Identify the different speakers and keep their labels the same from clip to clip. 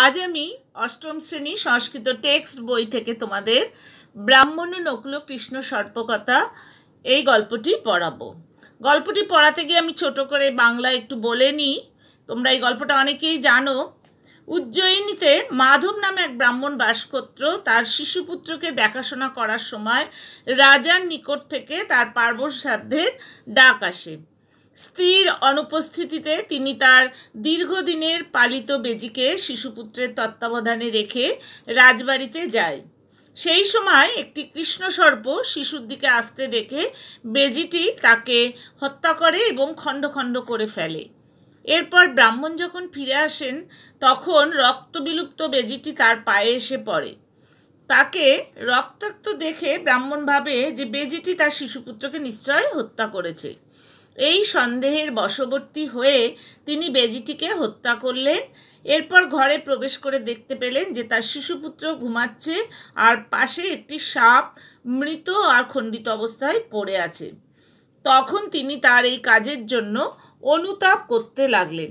Speaker 1: আজ আমি অষ্টম শ্রেণী সংস্কৃত টেক্সট বই থেকে তোমাদের ব্রাহ্মণ্য নকল কৃষ্ণ সর্পকথা এই গল্পটি পড়াবো গল্পটি পড়াতে গিয়ে আমি ছোট করে বাংলা একটু বলে নিই তোমরা এই গল্পটা অনেকেই জানো উজ্জয়িনীতে মাধব নামে এক ব্রাহ্মণ বাসকত্র তার শিশুপুত্রকে দেখাশোনা করার সময় রাজার নিকট থেকে তার পার্বসাধ্যের ডাক আসে স্ত্রীর অনুপস্থিতিতে তিনি তার দীর্ঘদিনের পালিত বেজিকে শিশুপুত্রের তত্ত্বাবধানে রেখে রাজবাড়িতে যায় সেই সময় একটি কৃষ্ণসর্প শিশুর দিকে আসতে দেখে বেজিটি তাকে হত্যা করে এবং খণ্ড খণ্ড করে ফেলে এরপর ব্রাহ্মণ যখন ফিরে আসেন তখন রক্তবিলুপ্ত বেজিটি তার পায়ে এসে পড়ে তাকে রক্তাক্ত দেখে ব্রাহ্মণ ভাবে যে বেজিটি তার শিশুপুত্রকে নিশ্চয় হত্যা করেছে এই সন্দেহের বশবর্তী হয়ে তিনি বেজিটিকে হত্যা করলেন এরপর ঘরে প্রবেশ করে দেখতে পেলেন যে তার শিশুপুত্র ঘুমাচ্ছে আর পাশে একটি সাপ মৃত আর খণ্ডিত অবস্থায় পড়ে আছে তখন তিনি তার এই কাজের জন্য অনুতাপ করতে লাগলেন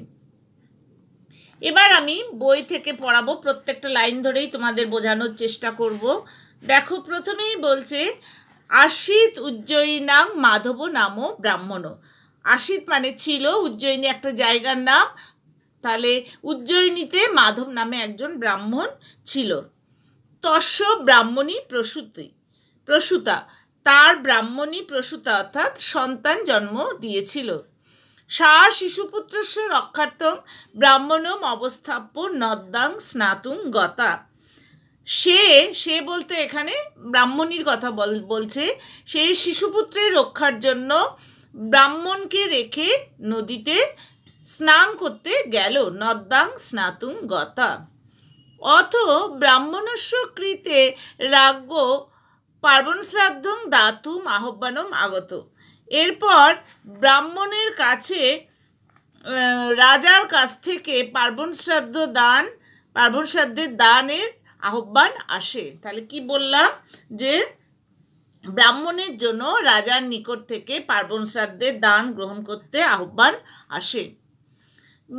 Speaker 1: এবার আমি বই থেকে পড়াবো প্রত্যেকটা লাইন ধরেই তোমাদের বোঝানোর চেষ্টা করব দেখো প্রথমেই বলছে আশিত উজ্জয়িনাং মাধব নাম ব্রাহ্মণ আশিত মানে ছিল উজ্জয়িনী একটা জায়গার নাম তাহলে উজ্জয়িনীতে মাধব নামে একজন ব্রাহ্মণ ছিল তস্য ব্রাহ্মণী প্রসূতি প্রসূতা তার ব্রাহ্মণী প্রসূতা অর্থাৎ সন্তান জন্ম দিয়েছিল সা শিশুপুত্রস্য রক্ষার্থম ব্রাহ্মণম অবস্থাপ্য নদ্যাং স্নাতুং গতা সে সে বলতে এখানে ব্রাহ্মণীর কথা বলছে সেই শিশুপুত্রের রক্ষার জন্য ব্রাহ্মণকে রেখে নদীতে স্নান করতে গেল নদ্যাং স্নাতুং গতা অথ ব্রাহ্মণস্য কৃতে রাজ্ঞ পার্বণ শ্রাদ্ধং দাতুম আহ্বানম আগত এরপর ব্রাহ্মণের কাছে রাজার কাছ থেকে পার্বণ শ্রাদ্ধ দান পার্বণ শ্রাদ্ধের দানের আহ্বান আসে তাহলে কি বললাম যে ব্রাহ্মণের জন্য রাজার নিকট থেকে পার্বণ শ্রাদ্ধের দান গ্রহণ করতে আহ্বান আসে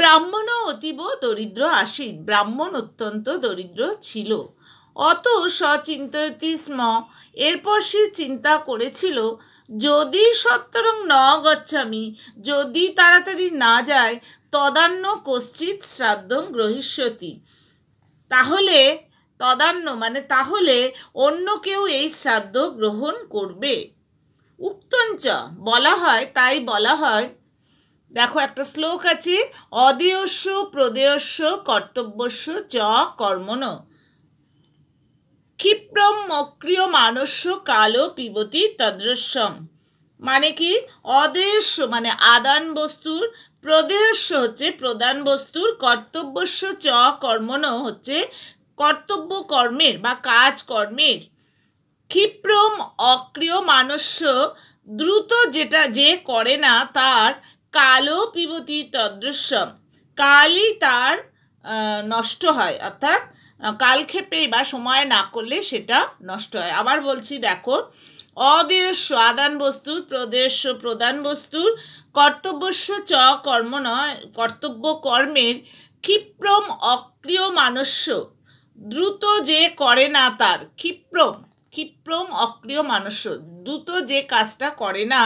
Speaker 1: ব্রাহ্মণও অতীব দরিদ্র আসিত ব্রাহ্মণ অত্যন্ত দরিদ্র ছিল অত সচিন্ত স্ম এরপর সে চিন্তা করেছিল যদি সত্তরং ন গচ্ছামি যদি তাড়াতাড়ি না যায় তদান্ন কশ্চিৎ শ্রাদ্ধং গ্রহিষ্যতি তাহলে তদান্য মানে তাহলে অন্য কেউ এই শ্রাদ্ধ গ্রহণ করবে উক্তঞ্চ বলা হয় তাই বলা হয় দেখো একটা শ্লোক আছে অদেয়স্য প্রদেয়স্য কর্তব্যস্য চ কর্মণ ক্ষিপ্রম মক্রিয় মানস্য কালো পিবতি তদ্রস্যম মানে কি অদেয়স্য মানে আদান বস্তুর প্রদেয়স্য হচ্ছে প্রদান বস্তুর কর্তব্যস্য চ কর্মণ হচ্ছে কর্তব্য কর্মের বা কাজ কর্মের ক্ষিপ্রম অক্রিয় মানুষ্য দ্রুত যেটা যে করে না তার কালো পিবতি তদৃশ্যম কালই তার নষ্ট হয় অর্থাৎ কালক্ষেপে বা সময় না করলে সেটা নষ্ট হয় আবার বলছি দেখো অদেশ্য আদান বস্তুর প্রদেশ্য প্রদান বস্তুর কর্তব্যস্য চ কর্ম নয় কর্তব্য কর্মের ক্ষিপ্রম অক্রিয় মানুষ্য দ্রুত যে করে না তার ক্ষিপ্রম ক্ষিপ্রম অক্রিয় মানুষ দ্রুত যে কাজটা করে না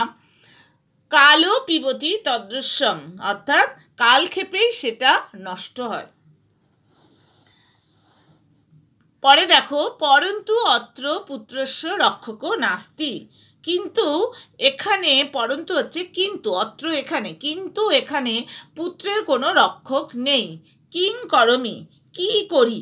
Speaker 1: কালও পিবতি তদৃশ্যম অর্থাৎ কালক্ষেপেই সেটা নষ্ট হয় পরে দেখো পরন্তু অত্র পুত্রস্য রক্ষক নাস্তি কিন্তু এখানে পরন্তু হচ্ছে কিন্তু অত্র এখানে কিন্তু এখানে পুত্রের কোনো রক্ষক নেই কিং করমি কি করি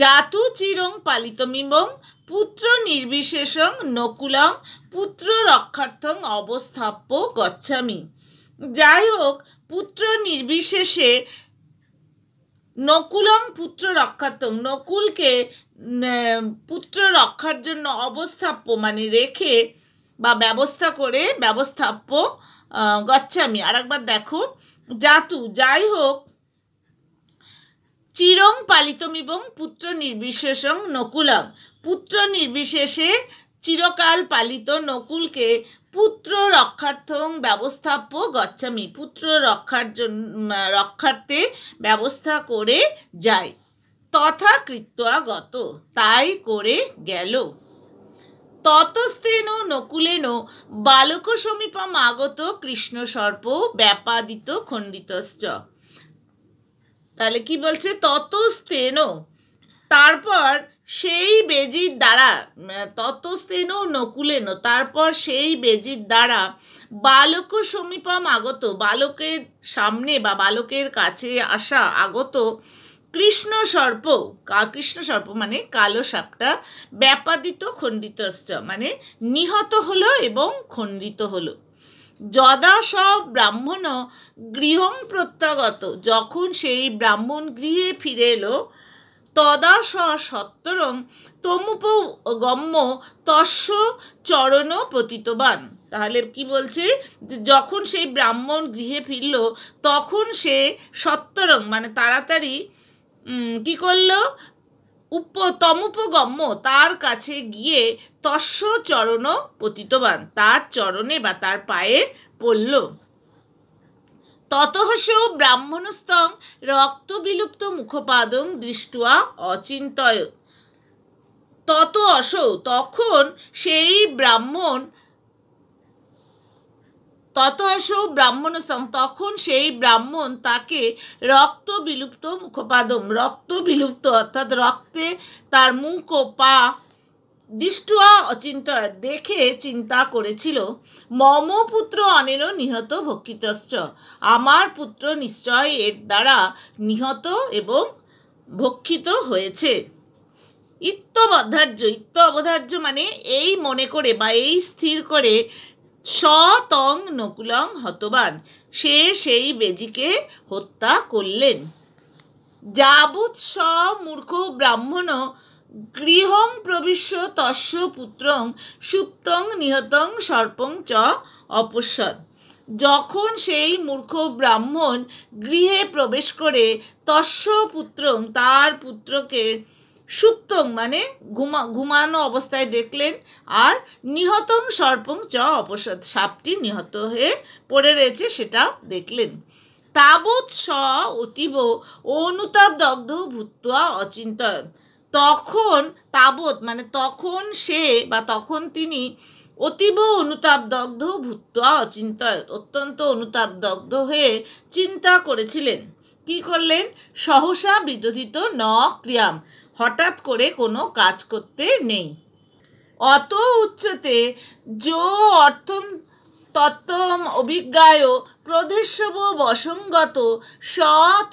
Speaker 1: জাতু চিরং পালিতমিবং পুত্র নির্বিশেষং নকুলং পুত্র রক্ষার্থং অবস্থাপ্য গচ্ছামি যাই হোক পুত্র নির্বিশেষে নকুলং পুত্র রক্ষার্থং নকুলকে পুত্র রক্ষার জন্য অবস্থাপ্য মানে রেখে বা ব্যবস্থা করে ব্যবস্থাপ্য গচ্ছামি আর একবার দেখো জাতু যাই হোক চিরং পালিতমিবং পুত্র নির্বিশেষং নকুলং পুত্র নির্বিশেষে চিরকাল পালিত নকুলকে পুত্র রক্ষার্থং ব্যবস্থাপ্য গচ্ছামি পুত্র রক্ষার জন্য রক্ষার্থে ব্যবস্থা করে যায় তথা কৃত্যা গত তাই করে গেল ততস্তেন নকুলেন বালক সমীপম আগত কৃষ্ণসর্প ব্যাপাদিত খণ্ডিতশ্চ তাহলে কি বলছে তত স্তেন তারপর সেই বেজির দ্বারা ততস্তেন নকুলেন তারপর সেই বেজির দ্বারা বালক সমীপম আগত বালকের সামনে বা বালকের কাছে আসা আগত কৃষ্ণ সর্প কৃষ্ণ সর্প মানে কালো সাপটা ব্যাপাদিত খণ্ডিত মানে নিহত হলো এবং খণ্ডিত হলো যদা সব ব্রাহ্মণ গৃহম প্রত্যাগত যখন সেই ব্রাহ্মণ গৃহে ফিরে এলো তদা স সত্তরং তমুপ গম্য তস্য চরণ পতিতবান তাহলে কি বলছে যখন সেই ব্রাহ্মণ গৃহে ফিরল তখন সে সত্তরং মানে তাড়াতাড়ি কি করলো উপ তমুপগম্য তার কাছে গিয়ে তস্য চরণ পতিতবান তার চরণে বা তার পায়ে পড়ল ততহসেও ব্রাহ্মণস্তং রক্ত বিলুপ্ত মুখপাদং দৃষ্টুয়া অচিন্তয় তত অসৌ তখন সেই ব্রাহ্মণ তত আসো ব্রাহ্মণ তখন সেই ব্রাহ্মণ তাকে রক্ত বিলুপ্ত মুখপাদম রক্ত বিলুপ্ত অর্থাৎ রক্তে তার মুখ ও পা দৃষ্টুয়া অচিন্তয় দেখে চিন্তা করেছিল মম পুত্র অনেরও নিহত ভক্ষিতশ্চ আমার পুত্র নিশ্চয় এর দ্বারা নিহত এবং ভক্ষিত হয়েছে ইত্ত অবধার্য ইত্ত অবধার্য মানে এই মনে করে বা এই স্থির করে সতং নকুলং হতবান সে সেই বেজিকে হত্যা করলেন যাবৎ স মূর্খ ব্রাহ্মণ গৃহং প্রবিশ্য তস্য পুত্রং সুপ্তং নিহতং সর্পং চ অপসদ যখন সেই মূর্খ ব্রাহ্মণ গৃহে প্রবেশ করে তস্য পুত্রং তার পুত্রকে সুপ্তং মানে ঘুমা ঘুমানো অবস্থায় দেখলেন আর নিহতং সর্পং চ অপসাদ সাপটি নিহত হয়ে পড়ে রয়েছে সেটা দেখলেন তাবৎ স অতীব অনুতাপ দগ্ধ ভূতুয়া অচিন্তন তখন তাবৎ মানে তখন সে বা তখন তিনি অতীব অনুতাপদগ্ধ ভূত্বা অচিন্তায় অত্যন্ত অনুতাপদগ্ধ হয়ে চিন্তা করেছিলেন কি করলেন সহসা বিদ্যুতিত ন ক্রিয়াম হঠাৎ করে কোনো কাজ করতে নেই অত উচ্চতে যো অর্থম তত্ত্বম অভিজ্ঞায় ক্রোধেশ্বব বসঙ্গত স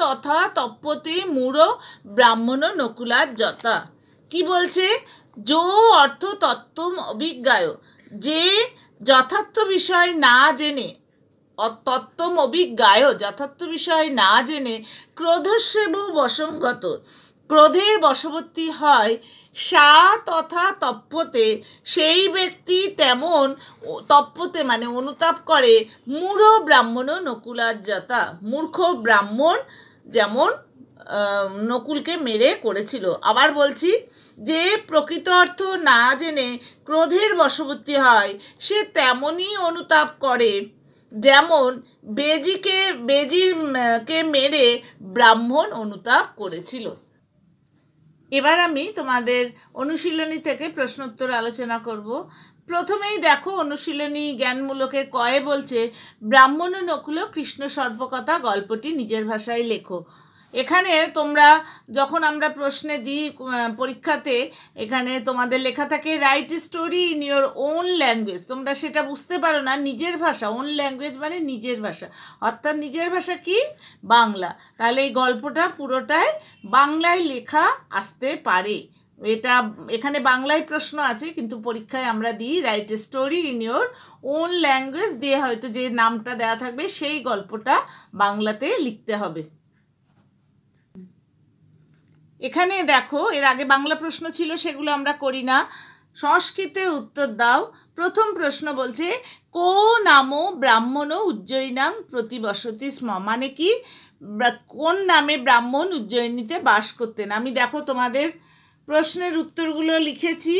Speaker 1: তথা তপ্পতে মূঢ় ব্রাহ্মণ নকুলার যথা কি বলছে যো অর্থ তত্ত্বম অভিজ্ঞায় যে যথার্থ বিষয় না জেনে তত্ত্বম অভিজ্ঞায় যথার্থ বিষয় না জেনে ক্রোধসেব বসঙ্গত ক্রোধের বশবর্তী হয় সা তথা তপ্পতে সেই ব্যক্তি তেমন তপ্পতে মানে অনুতাপ করে মূঢ় ব্রাহ্মণ নকুলাজ্জাতা মূর্খ ব্রাহ্মণ যেমন নকুলকে মেরে করেছিল আবার বলছি যে প্রকৃত অর্থ না জেনে ক্রোধের বশবর্তী হয় সে তেমনই অনুতাপ করে যেমন বেজিকে বেজির কে মেরে ব্রাহ্মণ অনুতাপ করেছিল এবার আমি তোমাদের অনুশীলনী থেকে প্রশ্ন উত্তর আলোচনা করব প্রথমেই দেখো অনুশীলনী জ্ঞানমূলকের কয়ে বলছে ব্রাহ্মণ নকুল কৃষ্ণ সর্বকথা গল্পটি নিজের ভাষায় লেখো এখানে তোমরা যখন আমরা প্রশ্নে দিই পরীক্ষাতে এখানে তোমাদের লেখা থাকে write story in your own language তোমরা সেটা বুঝতে পারো না নিজের ভাষা ওন ল্যাঙ্গুয়েজ মানে নিজের ভাষা অর্থাৎ নিজের ভাষা কি বাংলা তাহলে এই গল্পটা পুরোটাই বাংলায় লেখা আসতে পারে এটা এখানে বাংলায় প্রশ্ন আছে কিন্তু পরীক্ষায় আমরা দিই write story in your own language দিয়ে হয়তো যে নামটা দেওয়া থাকবে সেই গল্পটা বাংলাতে লিখতে হবে এখানে দেখো এর আগে বাংলা প্রশ্ন ছিল সেগুলো আমরা করি না সংস্কৃতে উত্তর দাও প্রথম প্রশ্ন বলছে কো নাম ব্রাহ্মণ উজ্জয়িনাং প্রতিবসতি স্ম মানে কি কোন নামে ব্রাহ্মণ উজ্জয়িনীতে বাস করতেন আমি দেখো তোমাদের প্রশ্নের উত্তরগুলো লিখেছি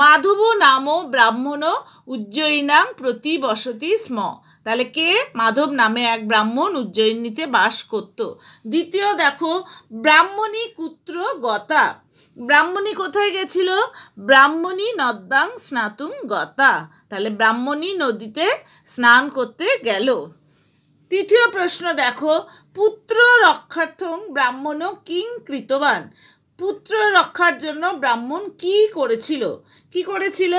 Speaker 1: মাধব নাম ব্রাহ্মণ উজ্জয়িনাং প্রতি বসতি স্ম তাহলে কে মাধব নামে এক ব্রাহ্মণ উজ্জয়িনীতে বাস করত দ্বিতীয় দেখো ব্রাহ্মণী কুত্র গতা ব্রাহ্মণী কোথায় গেছিল ব্রাহ্মণী নদ্যাং স্নাতুং গতা তাহলে ব্রাহ্মণী নদীতে স্নান করতে গেল তৃতীয় প্রশ্ন দেখো পুত্র রক্ষার্থং ব্রাহ্মণ কিং কৃতবান পুত্র রক্ষার জন্য ব্রাহ্মণ কি করেছিল কি করেছিল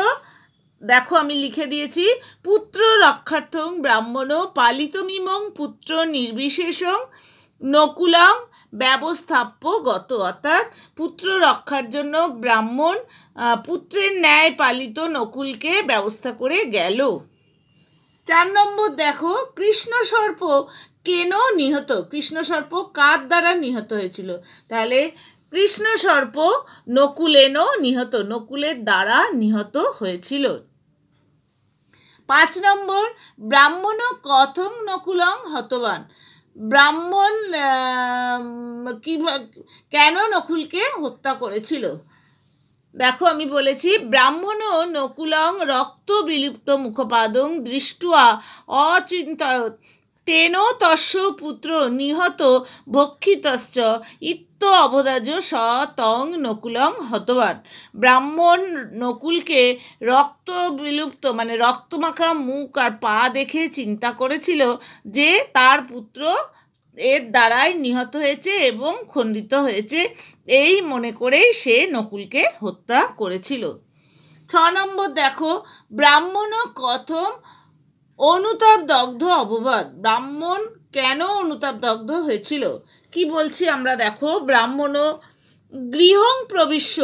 Speaker 1: দেখো আমি লিখে দিয়েছি পুত্র রক্ষার্থং ব্রাহ্মণ পালিতমিমং পুত্র নির্বিশেষং নকুলং ব্যবস্থাপ্য গত অর্থাৎ পুত্র রক্ষার জন্য ব্রাহ্মণ পুত্রের ন্যায় পালিত নকুলকে ব্যবস্থা করে গেল চার নম্বর দেখো কৃষ্ণ সর্প কেন নিহত কৃষ্ণ সর্প কার দ্বারা নিহত হয়েছিল তাহলে কৃষ্ণ সর্প নকুলেনও নিহত নকুলের দ্বারা নিহত হয়েছিল পাঁচ নম্বর ব্রাহ্মণ কথং নকুলং হতবান ব্রাহ্মণ কি কেন নকুলকে হত্যা করেছিল দেখো আমি বলেছি ব্রাহ্মণ নকুলং রক্ত বিলুপ্ত মুখপাদং দৃষ্টুয়া অচিন্তয়ত তেন তস্য পুত্র নিহত ভক্ষিতশ্চ ইত্য অবদাজ স তং নকুলং হতবান ব্রাহ্মণ নকুলকে রক্ত বিলুপ্ত মানে রক্তমাখা মুখ আর পা দেখে চিন্তা করেছিল যে তার পুত্র এর দ্বারাই নিহত হয়েছে এবং খণ্ডিত হয়েছে এই মনে করেই সে নকুলকে হত্যা করেছিল ছ নম্বর দেখো ব্রাহ্মণ কথম অনুতাপ দগ্ধ অববাদ ব্রাহ্মণ কেন অনুতাপ দগ্ধ হয়েছিল কি বলছি আমরা দেখো ব্রাহ্মণও গৃহং প্রবিশ্য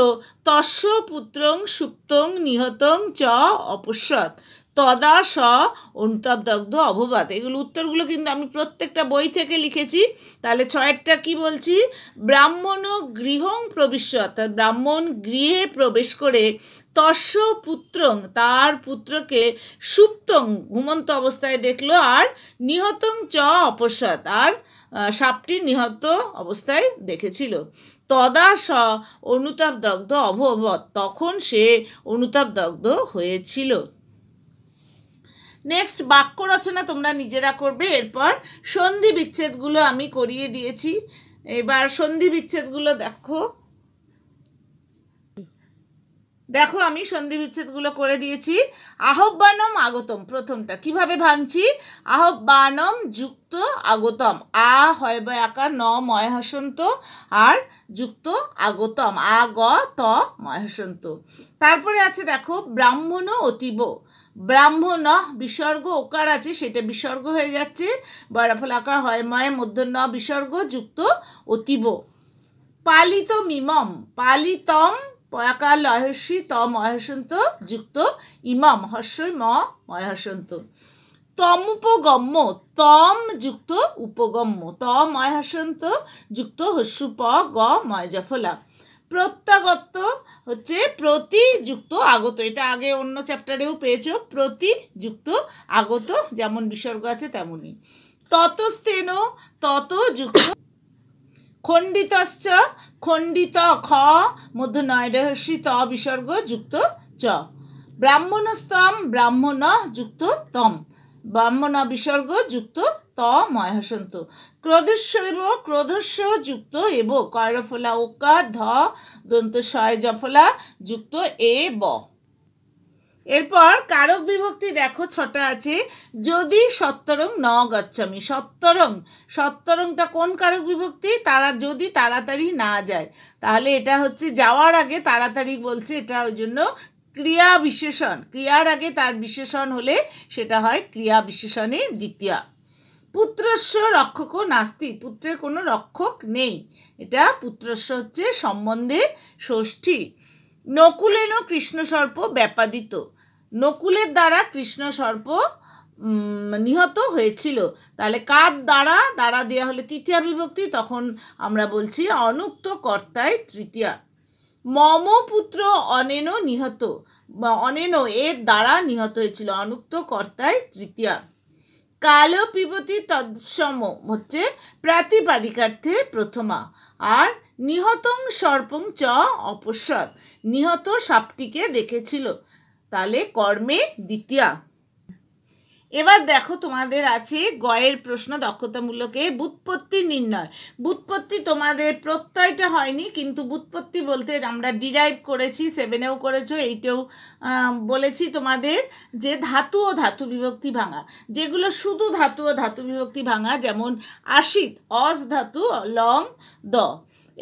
Speaker 1: তস্য পুত্রং সুপ্তং নিহতং চ অপসৎ তদা স অনুতাপদগ্ধ অববাদ এগুলো উত্তরগুলো কিন্তু আমি প্রত্যেকটা বই থেকে লিখেছি তাহলে ছয়েরটা কি বলছি ব্রাহ্মণ গৃহং প্রবিশ্য অর্থাৎ ব্রাহ্মণ গৃহে প্রবেশ করে তস্য পুত্রং তার পুত্রকে সুপ্তং ঘুমন্ত অবস্থায় দেখলো আর নিহতং চ অপসৎ আর সাপটি নিহত অবস্থায় দেখেছিল তদা স অনুতাপদগ্ধ অভবত তখন সে অনুতাপদগ্ধ হয়েছিল নেক্সট বাক্য রচনা তোমরা নিজেরা করবে এরপর সন্ধি বিচ্ছেদগুলো আমি করিয়ে দিয়েছি এবার সন্ধি বিচ্ছেদগুলো দেখো দেখো আমি সন্ধি বিচ্ছেদগুলো করে দিয়েছি আহ্বানম আগতম প্রথমটা কিভাবে ভাঙছি আহ্বানম যুক্ত আগতম আ হয় বা আকার ন ময় হাসন্ত আর যুক্ত আগতম আ গ ত হাসন্ত তারপরে আছে দেখো ব্রাহ্মণ অতীব ব্রাহ্মণ বিসর্গ ওকার আছে সেটা বিসর্গ হয়ে যাচ্ছে বরাফলাকা হয় ময় মধ্য ন বিসর্গ যুক্ত অতীব পালিত মিমম পালিতম পয়াকা লহস্যি ত মহাসন্ত যুক্ত ইমাম হস্যই ম মহাসন্ত উপগম্য তম যুক্ত উপগম্য ত মহাসন্ত যুক্ত হস্যু প গ ময়জাফলা প্রত্যাগত হচ্ছে প্রতিযুক্ত আগত এটা আগে অন্য চ্যাপ্টারেও পেয়েছ প্রতিযুক্ত আগত যেমন বিসর্গ আছে তেমনই ততস্তেন তত যুক্ত খণ্ডিতশ্চ খণ্ডিত খ মধ্য নয় ত বিসর্গ যুক্ত চ ব্রাহ্মণস্তম ব্রাহ্মণ যুক্ত তম ব্রাহ্মণ বিসর্গ যুক্ত ত মহাসন্ত ক্রোধস্ব ক্রোধস্ব যুক্ত এব করফলা ওকা ধ দন্ত সয় জফলা যুক্ত এ ব এরপর কারক বিভক্তি দেখো ছটা আছে যদি সত্তরং ন গচ্ছামি সত্তরং সত্তরংটা কোন কারক বিভক্তি তারা যদি তাড়াতাড়ি না যায় তাহলে এটা হচ্ছে যাওয়ার আগে তাড়াতাড়ি বলছে এটা ওই জন্য ক্রিয়া বিশেষণ ক্রিয়ার আগে তার বিশেষণ হলে সেটা হয় ক্রিয়া বিশেষণে দ্বিতীয়া পুত্রস্ব রক্ষকও নাস্তি পুত্রের কোনো রক্ষক নেই এটা পুত্রস্ব হচ্ছে সম্বন্ধে ষষ্ঠী নকুলেন সর্প ব্যাপাদিত নকুলের দ্বারা কৃষ্ণ সর্প নিহত হয়েছিল তাহলে কার দ্বারা দ্বারা দেওয়া হলে তৃতীয়া বিভক্তি তখন আমরা বলছি অনুক্ত কর্তায় তৃতীয়া মম পুত্র অনেন নিহত বা অনেন এর দ্বারা নিহত হয়েছিল অনুক্ত কর্তায় তৃতীয়া কালো পিবতি তৎসম হচ্ছে প্রাতিপাদিকার্থে প্রথমা আর নিহতং সর্পং চ অপসৎ নিহত সাপটিকে দেখেছিল তাহলে কর্মে দ্বিতীয়া এবার দেখো তোমাদের আছে গয়ের প্রশ্ন দক্ষতামূলকে বুৎপত্তি নির্ণয় বুৎপত্তি তোমাদের প্রত্যয়টা হয়নি কিন্তু বুৎপত্তি বলতে আমরা ডিরাইভ করেছি সেভেনেও করেছো এইটেও বলেছি তোমাদের যে ধাতু ও ধাতু বিভক্তি ভাঙা যেগুলো শুধু ধাতু ও ধাতু বিভক্তি ভাঙা যেমন আশিত অস ধাতু লং দ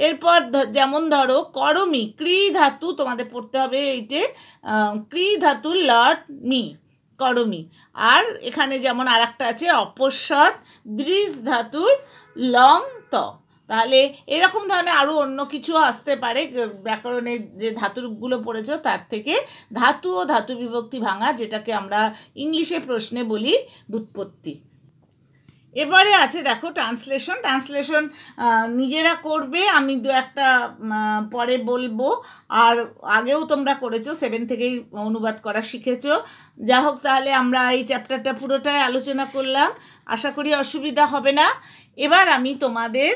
Speaker 1: এরপর যেমন ধরো করমি ক্রি ধাতু তোমাদের পড়তে হবে এইটে ক্রি ধাতু লট মি করমি আর এখানে যেমন আর একটা আছে অপস্বত দৃশ ধাতুর লং ত তাহলে এরকম ধরনের আরও অন্য কিছু আসতে পারে ব্যাকরণের যে ধাতুগুলো পড়েছ তার থেকে ধাতু ও ধাতু বিভক্তি ভাঙা যেটাকে আমরা ইংলিশে প্রশ্নে বলি ব্যুৎপত্তি এবারে আছে দেখো ট্রান্সলেশন ট্রান্সলেশন নিজেরা করবে আমি দু একটা পরে বলবো আর আগেও তোমরা করেছো সেভেন থেকেই অনুবাদ করা শিখেছো যা হোক তাহলে আমরা এই চ্যাপ্টারটা পুরোটাই আলোচনা করলাম আশা করি অসুবিধা হবে না এবার আমি তোমাদের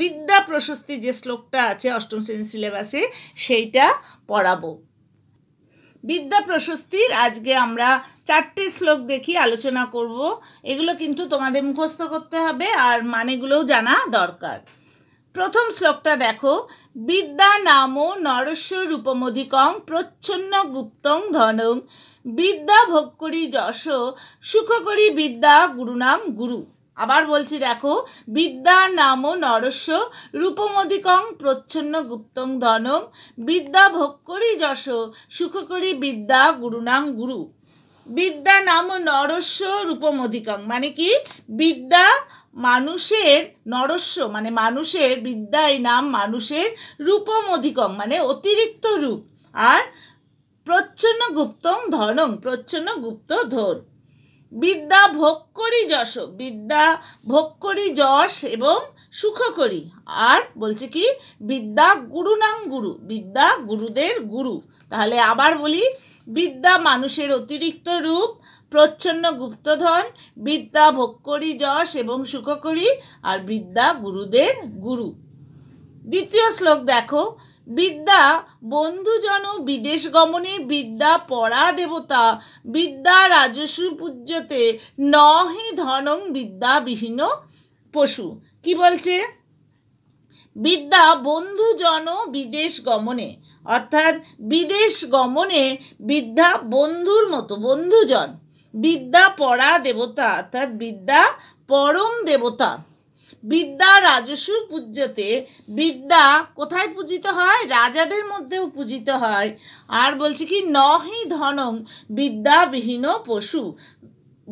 Speaker 1: বিদ্যা প্রশস্তি যে শ্লোকটা আছে অষ্টম শ্রেণীর সিলেবাসে সেইটা পড়াবো বিদ্যা প্রশস্তির আজকে আমরা চারটে শ্লোক দেখি আলোচনা করব এগুলো কিন্তু তোমাদের মুখস্থ করতে হবে আর মানেগুলোও জানা দরকার প্রথম শ্লোকটা দেখো বিদ্যা নাম নরস্য রূপমধিকং প্রচ্ছন্ন গুপ্তং ধনং বিদ্যা ভোগ করি যশ সুখ করি বিদ্যা গুরুনাম গুরু আবার বলছি দেখো বিদ্যা নাম নরস্য রূপমধিকং প্রচ্ছন্ন গুপ্তং ধনং বিদ্যা ভোগ করি যশ সুখ করি বিদ্যা গুরুনাং গুরু বিদ্যা নাম নরস্য রূপমধিকং মানে কি বিদ্যা মানুষের নরস্য মানে মানুষের বিদ্যা এই নাম মানুষের রূপমধিকং মানে অতিরিক্ত রূপ আর প্রচ্ছন্ন গুপ্তং ধনং প্রচ্ছন্ন গুপ্ত ধন বিদ্যা ভোগ করি যশ বিদ্যা ভোগ করি যশ এবং সুখ করি আর বলছে কি বিদ্যা গুরু নাম গুরু বিদ্যা গুরুদের গুরু তাহলে আবার বলি বিদ্যা মানুষের অতিরিক্ত রূপ প্রচ্ছন্ন গুপ্তধন বিদ্যা ভোগ করি যশ এবং সুখ করি আর বিদ্যা গুরুদের গুরু দ্বিতীয় শ্লোক দেখো বিদ্যা বন্ধুজন বিদেশ গমনে বিদ্যা পরা দেবতা বিদ্যা রাজস্ব পূজ্যতে নহি ধনং বিদ্যা বিহীন পশু কি বলছে বিদ্যা বন্ধুজন বিদেশ গমনে অর্থাৎ বিদেশ গমনে বিদ্যা বন্ধুর মতো বন্ধুজন বিদ্যা পরা দেবতা অর্থাৎ বিদ্যা পরম দেবতা বিদ্যা রাজস্ব পূজ্যতে বিদ্যা কোথায় পূজিত হয় রাজাদের মধ্যেও পূজিত হয় আর বলছে কি নহি ধনং বিদ্যাবিহীন পশু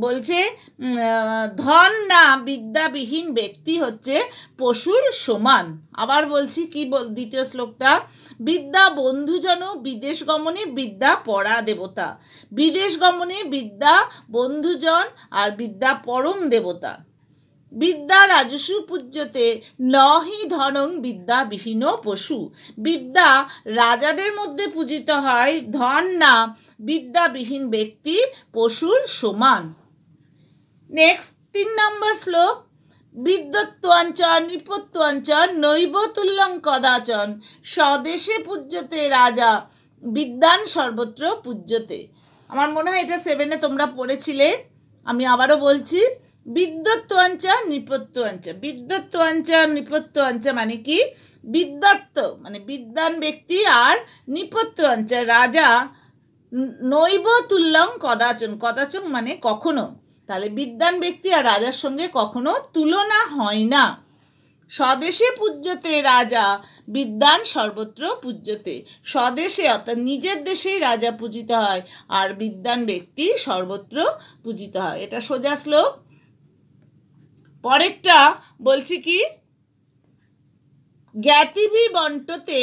Speaker 1: বলছে ধন না বিদ্যাবিহীন ব্যক্তি হচ্ছে পশুর সমান আবার বলছি কি দ্বিতীয় শ্লোকটা বিদ্যা বন্ধুজন বিদেশ গমনে বিদ্যা পরা দেবতা বিদেশ গমনে বিদ্যা বন্ধুজন আর বিদ্যা পরম দেবতা বিদ্যা রাজসু পূজ্যতে নহি ধনং বিদ্যা বিহীন পশু বিদ্যা রাজাদের মধ্যে পূজিত হয় ধন না বিদ্যাবিহীন ব্যক্তি পশুর সমান নেক্সট তিন নম্বর শ্লোক বিদ্যত্বাঞ্চ নৃপত্বাঞ্চ নৈব তুল্যং কদাচন স্বদেশে পূজ্যতে রাজা বিদ্যান সর্বত্র পূজ্যতে আমার মনে হয় এটা সেভেনে তোমরা পড়েছিলে আমি আবারও বলছি বিদ্যত্বাঞ্চ নিপত্যাঞ্চ বিদ্যত্বাঞ্চ নিপত্যাঞ্চ মানে কি বিদ্যাত্ম মানে বিদ্যান ব্যক্তি আর নিপত্যাঞ্চ রাজা নৈব তুল্যং কদাচন কদাচন মানে কখনো তাহলে বিদ্যান ব্যক্তি আর রাজার সঙ্গে কখনো তুলনা হয় না স্বদেশে পূজ্যতে রাজা বিদ্যান সর্বত্র পূজ্যতে স্বদেশে অর্থাৎ নিজের দেশেই রাজা পূজিত হয় আর বিদ্যান ব্যক্তি সর্বত্র পূজিত হয় এটা সোজা শ্লোক পরেরটা বলছি কি জ্ঞাতিভি বন্টতে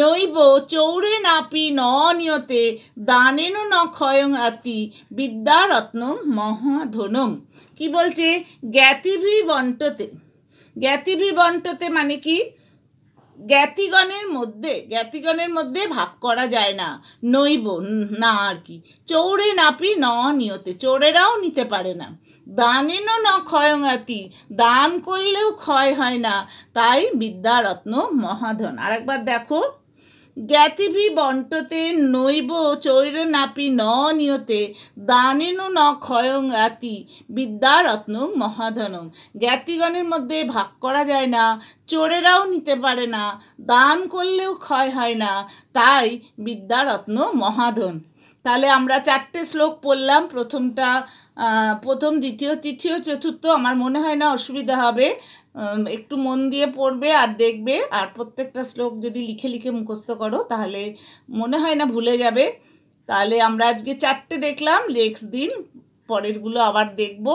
Speaker 1: নৈব চৌড়ে নাপি নিয়তে দানেন ন ক্ষয়ং আতি বিদ্যারত্নম মহাধনম কি বলছে জ্ঞাতিভি বন্টতে জ্ঞাতিভি বন্টতে মানে কি জ্ঞাতিগণের মধ্যে জ্ঞাতিগণের মধ্যে ভাগ করা যায় না নৈব না আর কি চৌড়ে নাপি ন নিয়তে চোরেরাও নিতে পারে না দানেনও না ক্ষয়ঙ্গাতি দান করলেও ক্ষয় হয় না তাই বিদ্যারত্ন মহাধন আর একবার দেখো জ্ঞাতিভি বন্টতে নৈব নাপি ন নিয়তে দানেনু ন ক্ষয়ং আতি বিদ্যারত্ন মহাধনম জ্ঞাতিগণের মধ্যে ভাগ করা যায় না চোরেরাও নিতে পারে না দান করলেও ক্ষয় হয় না তাই বিদ্যারত্ন মহাধন তাহলে আমরা চারটে শ্লোক পড়লাম প্রথমটা প্রথম দ্বিতীয় তৃতীয় চতুর্থ আমার মনে হয় না অসুবিধা হবে একটু মন দিয়ে পড়বে আর দেখবে আর প্রত্যেকটা শ্লোক যদি লিখে লিখে মুখস্থ করো তাহলে মনে হয় না ভুলে যাবে তাহলে আমরা আজকে চারটে দেখলাম নেক্সট দিন পরেরগুলো আবার দেখবো